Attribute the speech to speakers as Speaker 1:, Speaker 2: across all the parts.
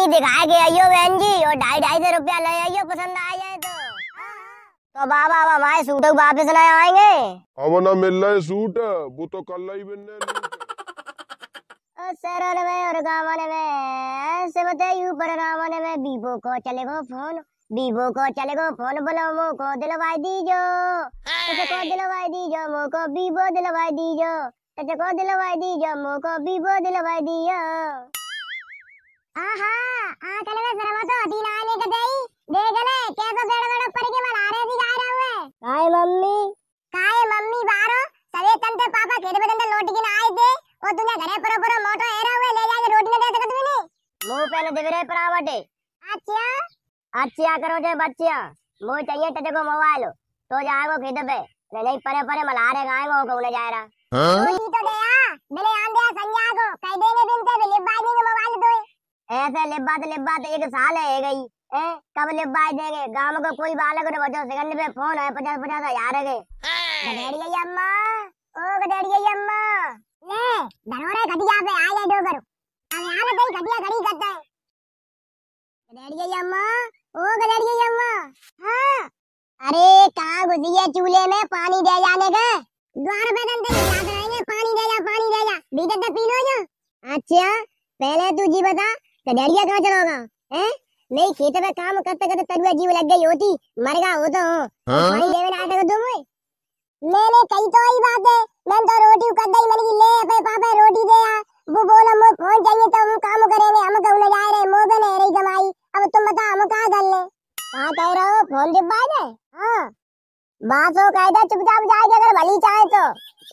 Speaker 1: सब्जी दिखाया के आइयो बहन जी और ढाई ढाई सौ रुपया ले आइयो पसंद आ जाए तो तो बाबा अब हमारे सूट वापस ले आएंगे अब ना मिल रहे सूट वो तो कल ही मिलने सरल में और गावन में ऊपर रावण में बीबो को फोन को चले गो फोन बोलो दिलवाई दीजो को दिलवाई दीजो दिलवाई दीजो को दिलवाई दीजो को बीबो दिलवाई दीजो आहा आकल में सरवा तो अभी ना आने का देख ले कैसे बेड़ बेड़ ऊपर के बना रहे थी जा रहे हुए काय मम्मी काय मम्मी बारो सवे तंते पापा खेत में तंते लोटी के ना आए थे और तूने घरे पर पर मोटो एरा हुए ले जाके रोटी ना दे तक तूने मुंह पे न देवरे पर आवटे अच्छा अच्छा करो जे बच्चिया मो चाहिए तो देखो मोबाइल तो जाएगो खेत पे नहीं नहीं परे परे मला रे गाएगो को उन्हें जा रहा हां तो गया मेरे आंधे संजय को कह देने बिन ते लिबाई ने मोबाइल दो ऐसे लिब्बात लिब्बात एक साल है गई ए कब लिब्बाई देंगे गांव को कोई बालक ने बचो सेकंड पे फोन है पचास पचास हजार के गडेड़ी अम्मा ओ गडेड़ी अम्मा ले धनोरे घटिया पे आ ले करो अब यहां पे कोई घटिया खड़ी करता है गडेड़ी अम्मा ओ गडेड़ी अम्मा हां अरे कहां घुसी है चूल्हे में पानी दे जाने का द्वार पे दंते याद रहेंगे पानी दे जा पानी दे जा बीते तक पी लो जो अच्छा पहले तू जी बता तो डैडिया कहाँ चला होगा हैं नहीं खेत में काम करते करते तरुआ जीव लग गई होती मर गया हो तो हाँ? पानी देवे ना आते तुम मैंने कही तो वही बात है मैं तो रोटी कर दी मैंने ले अपने पापा रोटी दे या वो बोला मुझे फोन चाहिए तो हम काम करेंगे हम कहने जा रहे मोह बने रही कमाई अब तुम बता हम कहाँ कर ले कहाँ कह रहे फोन दिखा बासो कायदा चुपचाप जाएगी अगर भली चाहे तो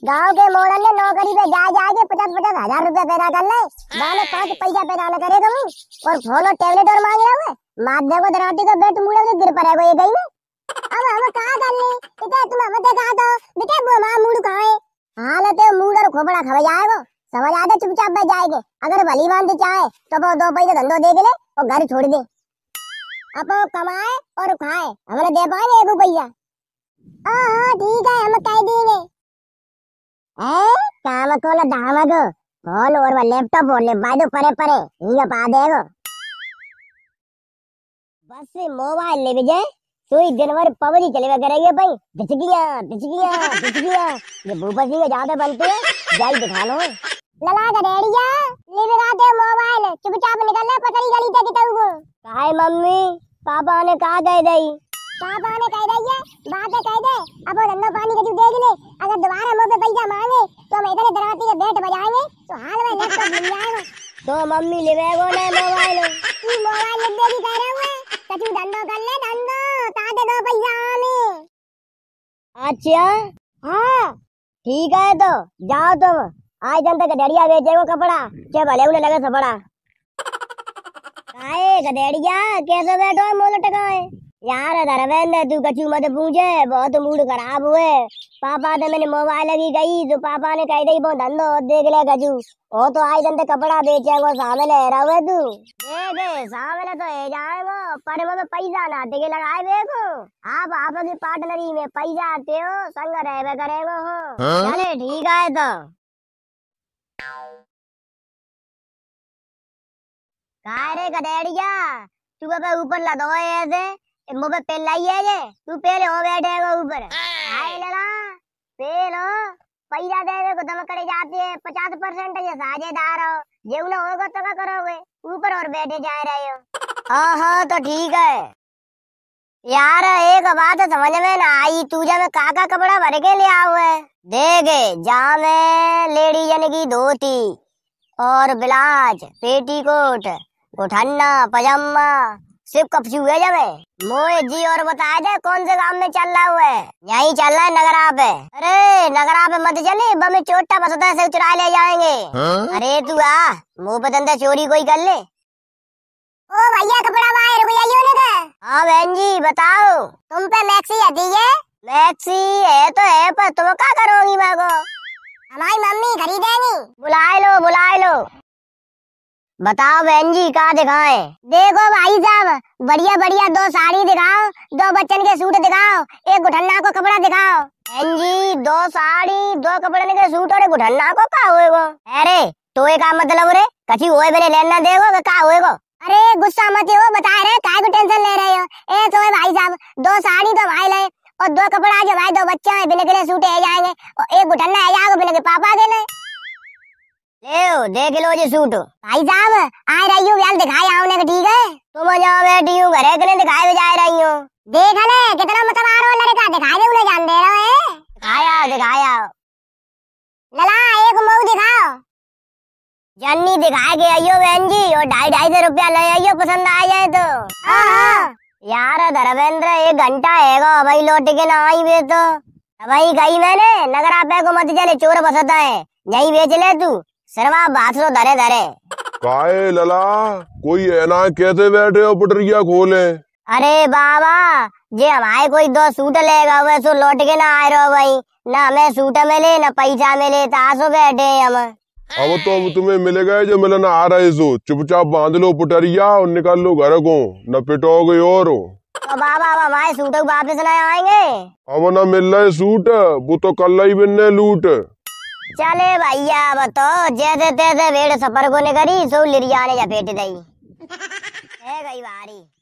Speaker 1: गांव के मोड़न ने नौकरी पे जा जाके पचास पचास हजार रूपए पैदा कर ले गाने पाँच पैसा पैदा न करे तुम तो और फोन और टेबलेट और मांग रहे हो को देखो दराती को तो बेट मुड़े तो गिर पड़े ये गई में अब हम कहा कर ले बेटा तुम हम देखा तो बेटा वो मां मुड़ खाए हां ना ते और खोपड़ा खबर जाएगा समझ आते तो चुपचाप बैठ जाएगी अगर भली बांध चाहे तो वो दो पैसे धंधो देख ले और घर छोड़ दे अपो कमाए और खाए हमारे दे पाए एक रुपया हाँ हाँ ठीक है हम कह देंगे ए काम को ना दाम को फोन और वो लैपटॉप और ले बाजू परे परे ये पा देगो बस मोबाइल ले विजय सुई दिन भर पबजी चले हुआ करेंगे भाई ढिचकिया ढिचकिया ढिचकिया ये भूपत सिंह ज्यादा बनते हैं जाई दिखा लो लला गडेड़िया लिबरा दे मोबाइल चुपचाप निकल ले पकड़ी गली तक तू को काहे मम्मी पापा ने कहा दे दई पापा ने कह दई है बात है कह दे अब वो धंधा पानी कछु देख ले अगर दोबारा मुंह पे पैसा मांगे तो हम इधर दरवाजे पे बैठ बजाएंगे तो हाल में लेट कर तो जाएगा तो मम्मी ले बैगो ने मोबाइल तू मोबाइल ले दे कह रहे हुए कछु तो धंधा कर ले धंधा ताते दो पैसा आमे अच्छा हां ठीक है तो जाओ तुम आज दिन तो का डड़िया बेचेगो कपड़ा के भले उने लगे सपड़ा काहे गदेड़िया कैसे बैठो है मोल टकाए यार धर्मेंद्र तू कछु मत पूछे बहुत मूड खराब हुए पापा तो मैंने मोबाइल भी गई तो पापा ने कह दी बहुत धंधो देख ले कछु वो तो आई धंधे कपड़ा बेचा वो सामने है रहा हुआ तू देखे सामने तो है जाए वो पर वो पैसा ना देखे लगाए देखो आप आपस की पार्टनरी में पैसा आते हो संग रह करेगा
Speaker 2: हो हाँ? चले
Speaker 1: ठीक है तो कारे कदेड़िया तू अब ऊपर लदो ऐसे एम्बो पे लाई है ये तू पेल हो बैठेगा ऊपर हाय लला पेल हो पैसा दे दे को तुम कड़े जाती है 50% ये साझेदार हो ये उन्हें होगो तो का करोगे ऊपर और बैठे जा रहे हो हां हां तो ठीक है यार एक बात समझ में ना आई तू तुझे में काका कपड़ा भर के ले आओ है जा मैं लेडी जन की धोती और ब्लाउज पेटीकोट गोठन्ना पजामा सिर्फ कब हुए जब मोहित जी और बताया दे कौन से काम में चल रहा हुआ है यही चल रहा है नगरा पे अरे नगरा पे मत चले बमे चोटा बसता से चुरा ले जाएंगे हा? अरे तू आ मुँह पे धंधा चोरी कोई कर ले ओ भैया कपड़ा तो बाहर रुक जाइयो हाँ बहन जी बताओ तुम पे मैक्सी है मैक्सी है तो है पर तुम क्या करोगी मैं को हमारी मम्मी खरीदेगी बुलाए लो बुलाए लो बताओ बहन जी कहा दिखाए देखो भाई साहब बढ़िया बढ़िया दो साड़ी दिखाओ दो बच्चन के सूट दिखाओ एक गुठन्ना को कपड़ा दिखाओ बहन जी दो साड़ी दो कपड़े के सूट और गुठन्ना को का हुए अरे तो का मतलब रे कची ओए मेरे लेना देखो का हुए वो अरे गुस्सा मत हो बता रहे काय को टेंशन ले रहे हो ए तो भाई साहब दो साड़ी तो भाई ले और दो कपड़ा जो भाई दो बच्चे बिना के लिए सूट है जाएंगे और एक गुठन्ना है जाएगा बिना के पापा के लिए ए देख लो जी सूट भाई साहब आ रही हूँ यार दिखाए आओ ठीक है तो मैं जाओ बैठी हूँ घरे के दिखाई जा रही हूँ देख ले कितना मतलब आ रहा है लड़का दिखाए दे उन्हें जान दे रहा है दिखाया दिखाया लला एक मऊ दिखाओ जन्नी दिखा के आइयो बहन जी और ढाई ढाई सौ रुपया ले आइयो पसंद आ जाए तो हाँ, हाँ। यार धर्मेंद्र एक घंटा हैगा भाई लौट के ना आई वे तो
Speaker 2: भाई गई मैंने नगर आप को मत चले चोर बसता है
Speaker 1: यही बेच ले तू सरवा बाथरो दरे दरे काए लला कोई ऐना कैसे बैठे हो पटरिया खोले अरे बाबा जे हमारे कोई दो सूट लेगा वे सो तो लौट के ना आए रहो भाई ना हमें सूट मिले ना पैसा मिले तासो तो बैठे हम अब तो अब तुम्हें मिलेगा जो मिलन आ रहा है सो चुपचाप बांध लो पुटरिया और निकाल लो घर को न पिटोगे और तो बाबा अब हमारे सूट वापस ना आएंगे अब ना मिल रहा है सूट वो तो कल ही बिन्ने लूट चले भैया बताओ जैसे तैसे भेड़ सफर को ने करी सो लिरिया ने जपेट दई है गई बारी